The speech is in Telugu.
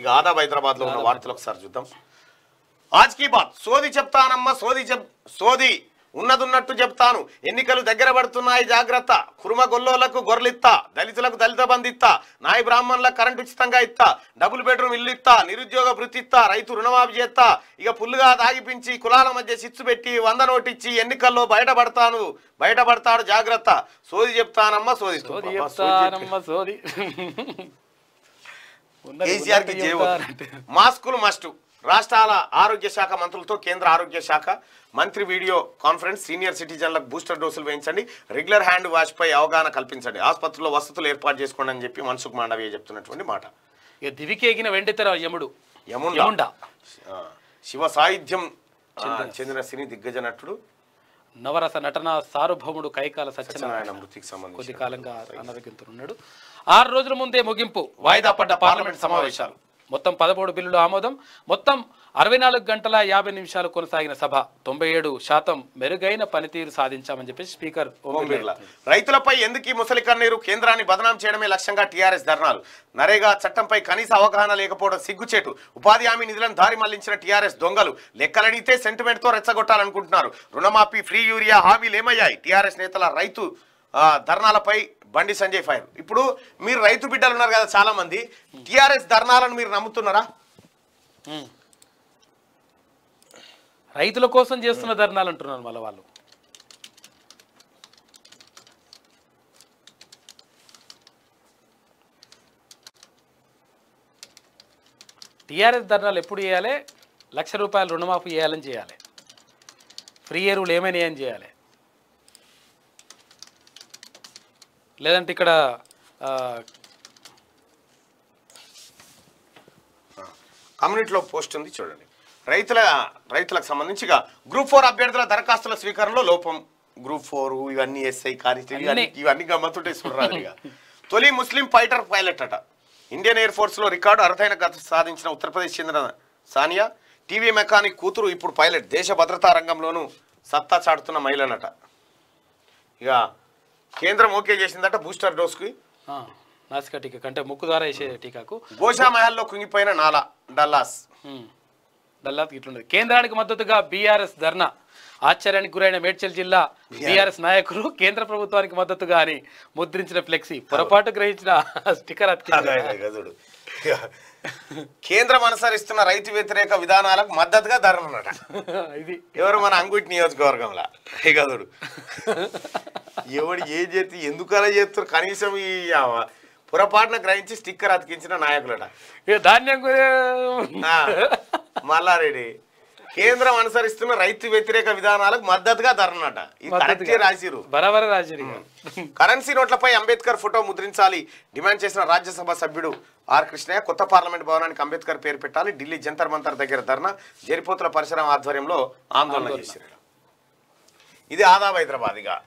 ఇక ఆదాబ్ లో ఉన్న వార్తలు ఒకసారి చూద్దాం ఆజ్ కీ బాత్ సోది చెప్తానమ్మా సోది చెప్ సోది ఉన్నదున్నట్టు చెప్తాను ఎన్నికలు దగ్గర పడుతున్నాయి జాగ్రత్త కురుమ గొల్లోలకు గొర్రెలిత్తా దళితులకు దళిత బంధిత్తా నాయ బ్రాహ్మణులకు కరెంటు ఉచితంగా ఇస్తా డబుల్ బెడ్రూమ్ ఇల్లు ఇస్తా నిరుద్యోగ వృత్తి ఇస్తా రైతు రుణమాఫీ చేస్తా ఇక పుల్లుగా తాగిపించి కులాల మధ్య చిచ్చు పెట్టి వంద నోటిచ్చి ఎన్నికల్లో బయటపడతాను బయటపడతాడు జాగ్రత్త సోది చెప్తానమ్మా సోది సోది కేసీఆర్కి జేవో మాస్కులు మస్ట్ రాష్ట్రాల ఆరోగ్య శాఖ మంత్రులతో కేంద్ర ఆరోగ్య శాఖ మంత్రి వీడియో కాన్ఫరెన్స్ సీనియర్ సిటిజన్లకు బూస్టర్ డోసులు వేయించండి రెగ్యులర్ హ్యాండ్ పై అవగాహన కల్పించండి ఆసుపత్రిలో వసతులు ఏర్పాటు చేసుకోండి అని చెప్పి మనసుకు మాండవీయ చెప్తున్నటువంటి మాట ఇక దివికేగిన వెండితెర యముడు యముండ శివ సాహిత్యం చెందిన సినీ దిగ్గజ నటుడు నవరస నటన సార్వభౌముడు కైకాల సత్యనారాయణ మృతికి సంబంధించి కొద్ది కాలంగా అనారోగ్యంతో ఉన్నాడు ఆరు రోజుల ముందే ముగింపు వాయిదా పడ్డ పార్లమెంట్ సమావేశాలు మొత్తం పదమూడు బిల్లుల ఆమోదం మొత్తం అరవై నాలుగు గంటల యాభై నిమిషాలు కొనసాగిన సభ తొంభై ఏడు శాతం మెరుగైన పనితీరు సాధించామని చెప్పి స్పీకర్ ఓం బిర్లా రైతులపై ఎందుకు ముసలి కన్నీరు కేంద్రాన్ని బదనాం చేయడమే లక్ష్యంగా టీఆర్ఎస్ ధర్నాలు నరేగా చట్టంపై కనీస అవగాహన లేకపోవడం సిగ్గుచేటు ఉపాధి హామీ నిధులను దారి మళ్లించిన టీఆర్ఎస్ దొంగలు లెక్కలడిగితే సెంటిమెంట్తో రెచ్చగొట్టాలనుకుంటున్నారు రుణమాఫీ ఫ్రీ యూరియా హామీలు ఏమయ్యాయి టీఆర్ఎస్ నేతల రైతు ధర్నాలపై బండి సంజయ్ ఫైర్ ఇప్పుడు మీరు రైతు బిడ్డలు ఉన్నారు కదా చాలా మంది టిఆర్ఎస్ ధర్నాలను మీరు నమ్ముతున్నారా రైతుల కోసం చేస్తున్న ధర్నాలు అంటున్నారు మళ్ళీ వాళ్ళు టిఆర్ఎస్ ధర్నాలు ఎప్పుడు చేయాలి లక్ష రూపాయలు రుణమాఫీ చేయాలని చేయాలి ఫ్రీ ఎరువులు ఏమైనా చేయాలి లేదంటే ఇక్కడ కమ్యూనిటీలో పోస్ట్ ఉంది చూడండి రైతుల రైతులకు సంబంధించి గ్రూప్ ఫోర్ అభ్యర్థుల దరఖాస్తుల స్వీకరణలో లోపం గ్రూప్ ఫోర్ ఇవన్నీ ఎస్ఐ కానిస్టేబుల్ ఇవన్నీ గమ్మతుంటే చూడరాదు ఇక తొలి ముస్లిం ఫైటర్ పైలట్ అట ఇండియన్ ఎయిర్ ఫోర్స్లో రికార్డు అర్హైన గత సాధించిన ఉత్తరప్రదేశ్ చెందిన సానియా టీవీ మెకానిక్ కూతురు ఇప్పుడు పైలట్ దేశ భద్రతా రంగంలోనూ సత్తా చాటుతున్న మహిళనట ఇక కేంద్రం ఓకే చేసిందట బూస్టర్ డోస్ కి టీకా అంటే ముక్కు ద్వారా వేసే టీకాకు బోషా మహల్లో కుంగిపోయిన నాలా డల్లాస్ డల్లాస్ ఇట్లుండదు కేంద్రానికి మద్దతుగా బీఆర్ఎస్ ధర్నా ఆశ్చర్యానికి గురైన మేడ్చల్ జిల్లా బీఆర్ఎస్ నాయకులు కేంద్ర ప్రభుత్వానికి మద్దతుగా అని ముద్రించిన ఫ్లెక్సీ పొరపాటు గ్రహించిన స్టిక్కర్ అతికించాడు కేంద్రం అనుసరిస్తున్న రైతు వ్యతిరేక విధానాలకు మద్దతుగా ధరనట ఇది ఎవరు మన అంగుటి నియోజకవర్గంలో ఎవడు ఏం చేస్తే ఎందుకు అలా చేస్తారు కనీసం ఈ పొరపాటున గ్రహించి స్టిక్కర్ అతికించిన నాయకులట ధాన్యం మల్లారెడ్డి కేంద్రం అనుసరిస్తున్న రైతు వ్యతిరేక విధానాలకు మద్దతుగా ధరనట కరెన్సీ నోట్లపై అంబేద్కర్ ఫోటో ముద్రించాలి డిమాండ్ చేసిన రాజ్యసభ సభ్యుడు ఆర్ కృష్ణయ్య కొత్త పార్లమెంట్ భవనానికి అంబేద్కర్ పేరు పెట్టాలి ఢిల్లీ జంతర్ మంతర్ దగ్గర ధర్నా జరిపోతుల పరిసరం ఆధ్వర్యంలో ఆందోళన చేశారు ఇది ఆదాబ్ హైదరాబాద్గా